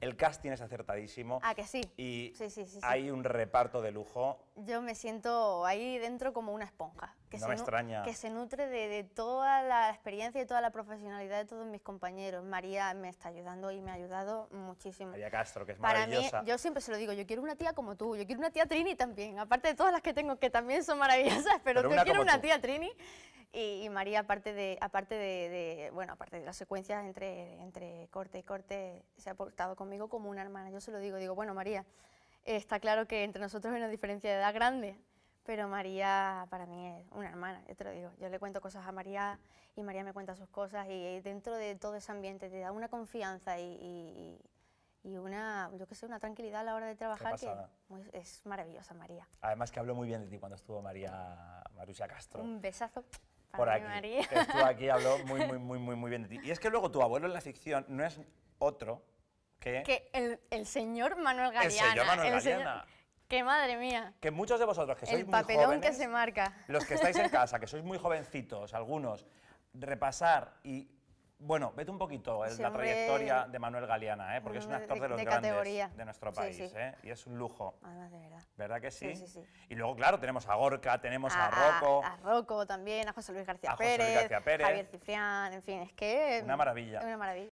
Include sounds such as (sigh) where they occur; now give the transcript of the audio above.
El casting es acertadísimo. Ah, que sí. Y hay un reparto de lujo. Yo me siento ahí dentro como una esponja. Que no se me extraña. Que se nutre de, toda la experiencia y toda la profesionalidad de todos mis compañeros. María me está ayudando y me ha ayudado muchísimo. María Castro, que es Para maravillosa. Mí, yo siempre se lo digo, yo quiero una tía como tú, yo quiero una tía Trini también, aparte de todas las que tengo que también son maravillosas, pero, yo quiero una tía Trini y, María, aparte de, aparte de, bueno, aparte de las secuencias entre, entre corte y corte, se ha portado conmigo como una hermana. Yo se lo digo, digo, bueno, María, está claro que entre nosotros hay una diferencia de edad grande, pero María para mí es una hermana, yo te lo digo. Yo le cuento cosas a María y María me cuenta sus cosas y dentro de todo ese ambiente te da una confianza y, y, una, yo qué sé, una tranquilidad a la hora de trabajar que es maravillosa María. Además que habló muy bien de ti cuando estuvo María Marusia Castro. Un besazo por aquí. estuvo aquí habló (laughs) muy, muy, muy, muy, muy bien de ti. Y es que luego tu abuelo en la ficción no es otro que... Que el, señor Manuel Galeana. El señor Manuel Galeana. Que madre mía. Que muchos de vosotros que sois el muy jóvenes... que se marca. Los que estáis en casa, que sois muy jovencitos, algunos, repasar y bueno, vete un poquito la trayectoria de Manuel Galeana, ¿eh? porque es un actor de, los grandes de nuestro país, ¿eh? y es un lujo. Además, de verdad. ¿Verdad que sí? sí y luego, claro, tenemos a Gorca, tenemos a, Rocco. A, Rocco también, a José Luis García Pérez, José Luis García Pérez, Javier Cifrián, en fin, es que... Una maravilla. Una maravilla.